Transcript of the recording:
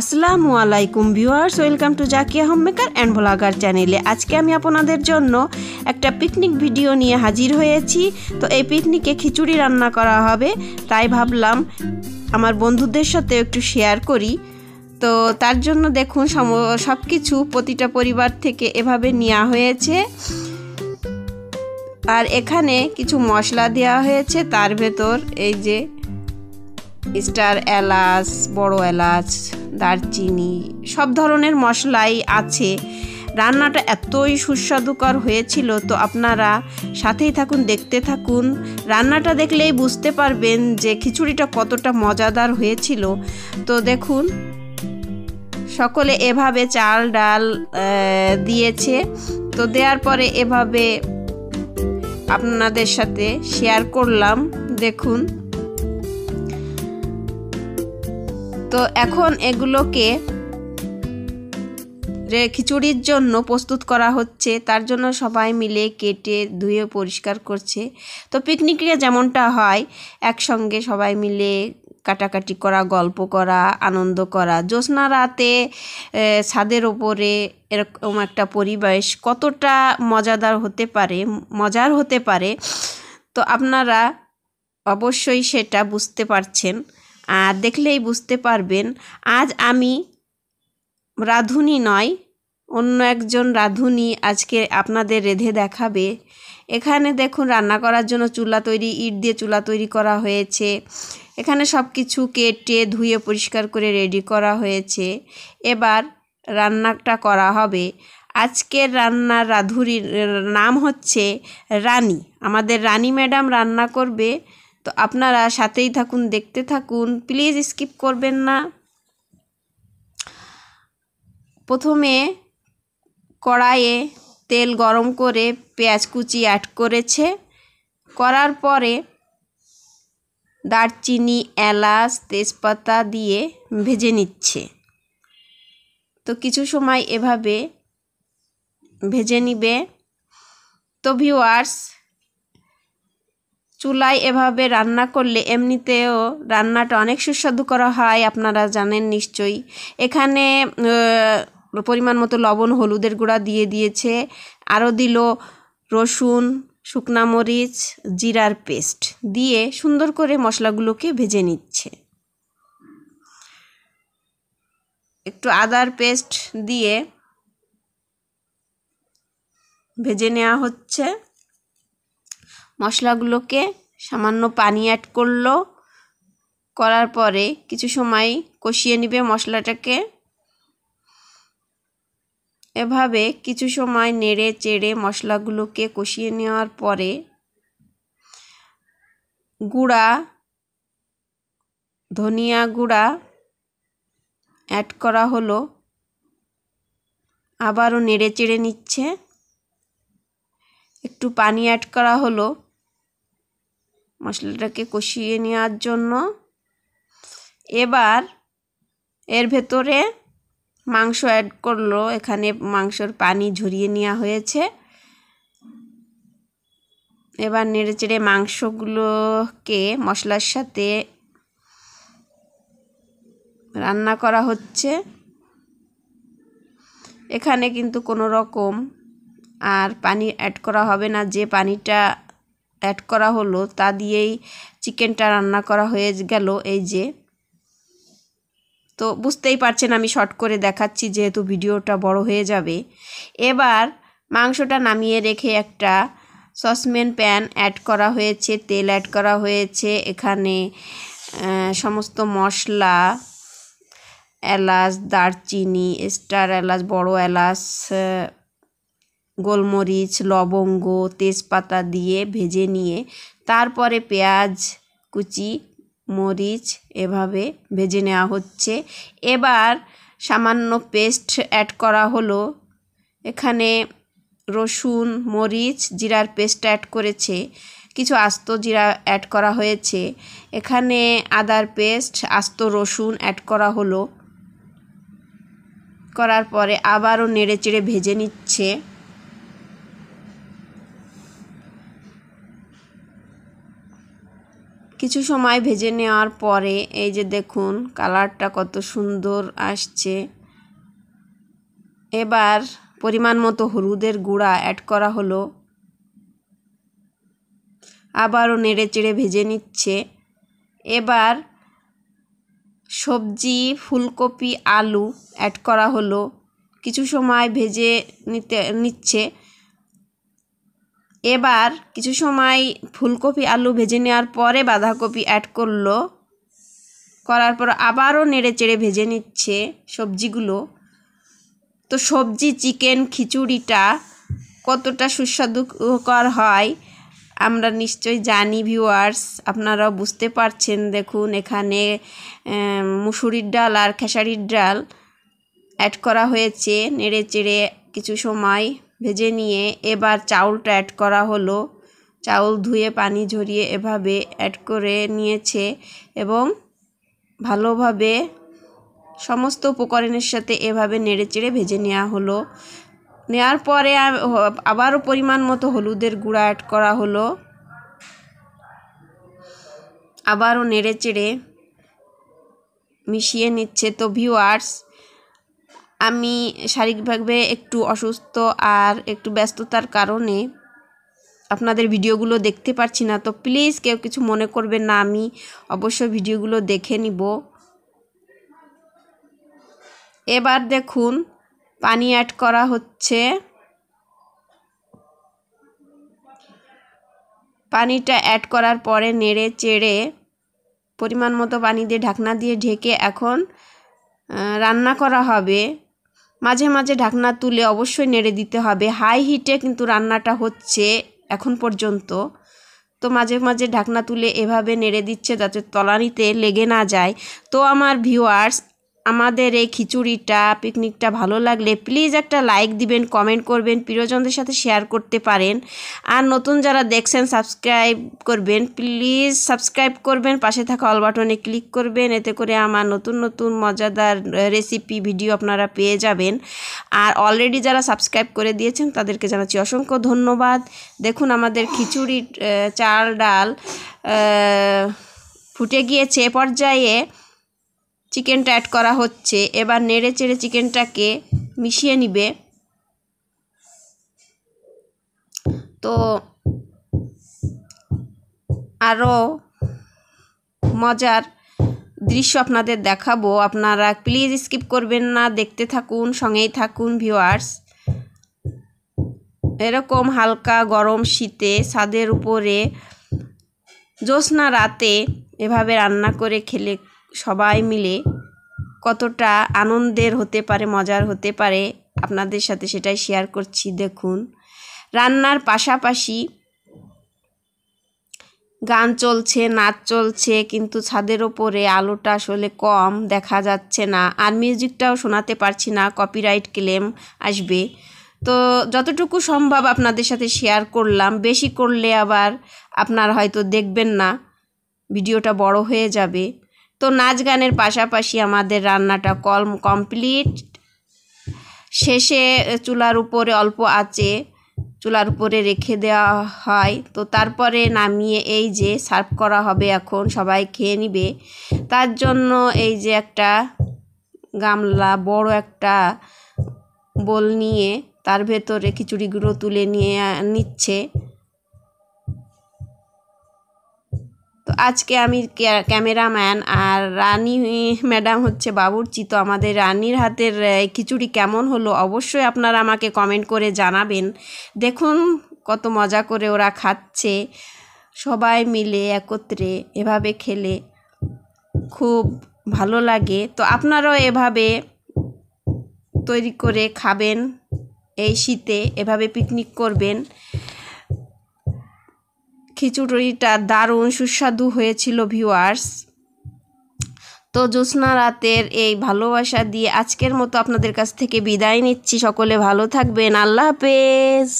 আসসালামু আলাইকুম viewers welcome to Zakia home maker and vlogger চ্যানেলে আজকে আমি আপনাদের জন্য একটা পিকনিক ভিডিও নিয়ে হাজির হয়েছি তো এই পিকনিকে খিচুড়ি রান্না করা হবে তাই ভাবলাম আমার বন্ধুদের সাথে একটু শেয়ার করি তো তার জন্য দেখুন সম সব কিছু প্রতিটা পরিবার থেকে এভাবে নেওয়া হয়েছে আর এখানে কিছু মশলা দেওয়া হয়েছে তার ভেতর এই যে স্টার এলাচ বড় এলাচ দারচিনি সব ধরনের মশলাই আছে রান্নাটা এতই সুস্বাদুকর হয়েছিল তো আপনারা সাথেই থাকুন দেখতে থাকুন রান্নাটা দেখলেই বুঝতে পারবেন যে খিচুড়িটা কতটা মজাদার হয়েছিল তো দেখুন সকলে এভাবে চাল ডাল দিয়েছে তো দেওয়ার পরে এভাবে আপনাদের সাথে শেয়ার করলাম দেখুন তো এখন এগুলোকে খিচুড়ির জন্য প্রস্তুত করা হচ্ছে তার জন্য সবাই মিলে কেটে ধুয়ে পরিষ্কার করছে তো পিকনিকে যেমনটা হয় একসঙ্গে সবাই মিলে কাটাকাটি করা গল্প করা আনন্দ করা জ্যোৎস্না রাতে ছাদের ওপরে এরকম একটা পরিবেশ কতটা মজাদার হতে পারে মজার হতে পারে তো আপনারা অবশ্যই সেটা বুঝতে পারছেন আর দেখলেই বুঝতে পারবেন আজ আমি রাঁধুনি নয় অন্য একজন রাঁধুনি আজকে আপনাদের রেঁধে দেখাবে এখানে দেখুন রান্না করার জন্য চুলা তৈরি ইট দিয়ে চুলা তৈরি করা হয়েছে এখানে সব কিছু কেটে ধুয়ে পরিষ্কার করে রেডি করা হয়েছে এবার রান্নাটা করা হবে আজকের রান্নার রাধুরির নাম হচ্ছে রানী আমাদের রানী ম্যাডাম রান্না করবে তো আপনারা সাথেই থাকুন দেখতে থাকুন প্লিজ স্কিপ করবেন না প্রথমে কড়াইয়ে তেল গরম করে পেঁয়াজ কুচি অ্যাড করেছে করার পরে দারচিনি এলাচ তেজপাতা দিয়ে ভেজে নিচ্ছে তো কিছু সময় এভাবে ভেজে নিবে তো ভিওয়ার্স চুলায় এভাবে রান্না করলে এমনিতেও রান্নাটা অনেক সুস্বাদু করা হয় আপনারা জানেন নিশ্চয়ই এখানে পরিমাণ মতো লবণ হলুদের গুঁড়া দিয়ে দিয়েছে আরও দিল রসুন শুকনা মরিচ জিরার পেস্ট দিয়ে সুন্দর করে মশলাগুলোকে ভেজে নিচ্ছে একটু আদার পেস্ট দিয়ে ভেজে নেওয়া হচ্ছে মশলাগুলোকে সামান্য পানি অ্যাড করলো করার পরে কিছু সময় কষিয়ে নিবে মশলাটাকে এভাবে কিছু সময় নেড়ে চেড়ে মশলাগুলোকে কষিয়ে নেওয়ার পরে গুঁড়া ধনিয়া গুঁড়া অ্যাড করা হলো আবারও নেড়ে চেড়ে নিচ্ছে একটু পানি অ্যাড করা হলো মশলাটাকে কষিয়ে নেওয়ার জন্য এবার এর ভেতরে মাংস অ্যাড করলো এখানে মাংসর পানি ঝরিয়ে নেওয়া হয়েছে এবার নেড়ে চেড়ে মাংসগুলোকে মশলার সাথে রান্না করা হচ্ছে এখানে কিন্তু কোনো রকম আর পানি অ্যাড করা হবে না যে পানিটা অ্যাড করা হলো তা দিয়েই চিকেনটা রান্না করা হয়ে গেল এই যে তো বুঝতেই পারছেন আমি শর্ট করে দেখাচ্ছি যেহেতু ভিডিওটা বড় হয়ে যাবে এবার মাংসটা নামিয়ে রেখে একটা সসম্যান প্যান অ্যাড করা হয়েছে তেল অ্যাড করা হয়েছে এখানে সমস্ত মশলা এলাচ দারচিনি স্টার এলাচ বড় এলাচ গোলমরিচ লবঙ্গ তেজপাতা দিয়ে ভেজে নিয়ে তারপরে পেঁয়াজ কুচি মরিচ এভাবে ভেজে নেওয়া হচ্ছে এবার সামান্য পেস্ট অ্যাড করা হলো এখানে রসুন মরিচ জিরার পেস্ট অ্যাড করেছে কিছু আস্ত জিরা অ্যাড করা হয়েছে এখানে আদার পেস্ট আস্ত রসুন অ্যাড করা হলো করার পরে আবারও নেড়ে চেড়ে ভেজে নিচ্ছে কিছু সময় ভেজে নেওয়ার পরে এই যে দেখুন কালারটা কত সুন্দর আসছে এবার পরিমাণ মতো হলুদের গুঁড়া অ্যাড করা হলো আবারও নেড়ে চেড়ে ভেজে নিচ্ছে এবার সবজি ফুলকপি আলু অ্যাড করা হলো কিছু সময় ভেজে নিতে নিচ্ছে এবার কিছু সময় ফুলকপি আলু ভেজে নেওয়ার পরে বাঁধাকপি অ্যাড করলো করার পর আবারও নেড়ে চেড়ে ভেজে নিচ্ছে সবজিগুলো তো সবজি চিকেন খিচুড়িটা কতটা সুস্বাদুকর হয় আমরা নিশ্চয়ই জানি ভিউয়ার্স আপনারাও বুঝতে পারছেন দেখুন এখানে মুসুরির ডাল আর খেসারির ডাল অ্যাড করা হয়েছে নেড়ে চেড়ে কিছু সময় ভেজে নিয়ে এবার চাউলটা অ্যাড করা হলো চাউল ধুয়ে পানি ঝরিয়ে এভাবে অ্যাড করে নিয়েছে এবং ভালোভাবে সমস্ত উপকরণের সাথে এভাবে নেড়েচেড়ে ভেজে নেওয়া হলো নেওয়ার পরে আবারও পরিমাণ মতো হলুদের গুঁড়া অ্যাড করা হলো আবারও নেড়েচেড়ে মিশিয়ে নিচ্ছে তো ভিউ আর্টস আমি শারীরিকভাবে একটু অসুস্থ আর একটু ব্যস্ততার কারণে আপনাদের ভিডিওগুলো দেখতে পারছি না তো প্লিজ কেউ কিছু মনে করবে না আমি অবশ্যই ভিডিওগুলো দেখে নিব এবার দেখুন পানি অ্যাড করা হচ্ছে পানিটা অ্যাড করার পরে নেড়ে চেড়ে পরিমাণ মতো পানি দিয়ে ঢাকনা দিয়ে ঢেকে এখন রান্না করা হবে মাঝে মাঝে ঢাকনা তুলে অবশ্যই নেড়ে দিতে হবে হাই হিটে কিন্তু রান্নাটা হচ্ছে এখন পর্যন্ত তো মাঝে মাঝে ঢাকনা তুলে এভাবে নেড়ে দিচ্ছে যাতে তলানিতে লেগে না যায় তো আমার ভিউয়ার্স আমাদের এই খিচুড়িটা পিকনিকটা ভালো লাগলে প্লিজ একটা লাইক দিবেন কমেন্ট করবেন প্রিয়জনদের সাথে শেয়ার করতে পারেন আর নতুন যারা দেখছেন সাবস্ক্রাইব করবেন প্লিজ সাবস্ক্রাইব করবেন পাশে থাকা অল বাটনে ক্লিক করবেন এতে করে আমার নতুন নতুন মজাদার রেসিপি ভিডিও আপনারা পেয়ে যাবেন আর অলরেডি যারা সাবস্ক্রাইব করে দিয়েছেন তাদেরকে জানাচ্ছি অসংখ্য ধন্যবাদ দেখুন আমাদের খিচুড়ি চাল ডাল ফুটে গিয়েছে পর্যায়ে চিকেনটা অ্যাড করা হচ্ছে এবার নেড়ে চেড়ে চিকেনটাকে মিশিয়ে নিবে তো আরও মজার দৃশ্য আপনাদের দেখাবো আপনারা প্লিজ স্কিপ করবেন না দেখতে থাকুন সঙ্গেই থাকুন ভিউয়ার্স এরকম হালকা গরম শীতে ছাদের উপরে জ্যোৎস্না রাতে এভাবে রান্না করে খেলে সবাই মিলে কতটা আনন্দের হতে পারে মজার হতে পারে আপনাদের সাথে সেটাই শেয়ার করছি দেখুন রান্নার পাশাপাশি গান চলছে নাচ চলছে কিন্তু ছাদের ওপরে আলোটা আসলে কম দেখা যাচ্ছে না আর মিউজিকটাও শোনাতে পারছি না কপিরাইট ক্লেম আসবে তো যতটুকু সম্ভব আপনাদের সাথে শেয়ার করলাম বেশি করলে আবার আপনার হয়তো দেখবেন না ভিডিওটা বড় হয়ে যাবে তো নাচ গানের পাশাপাশি আমাদের রান্নাটা কল কমপ্লিট শেষে চুলার উপরে অল্প আছে চুলার উপরে রেখে দেওয়া হয় তো তারপরে নামিয়ে এই যে সার্ভ করা হবে এখন সবাই খেয়ে নিবে তার জন্য এই যে একটা গামলা বড় একটা বোল নিয়ে তার ভেতরে খিচুড়িগুলো তুলে নিয়ে নিচ্ছে তো আজকে আমি ক্যামেরাম্যান আর রানী ম্যাডাম হচ্ছে বাবুর্চি তো আমাদের রানীর হাতের খিচুড়ি কেমন হলো অবশ্যই আপনারা আমাকে কমেন্ট করে জানাবেন দেখুন কত মজা করে ওরা খাচ্ছে সবাই মিলে একত্রে এভাবে খেলে খুব ভালো লাগে তো আপনারাও এভাবে তৈরি করে খাবেন এই শীতে এভাবে পিকনিক করবেন খিচুড়িটা দারুণ সুস্বাদু হয়েছিল ভিউয়ার্স তো জ্যোৎস্না রাতের এই ভালোবাসা দিয়ে আজকের মতো আপনাদের কাছ থেকে বিদায় নিচ্ছি সকলে ভালো থাকবেন আল্লাহ হাফেজ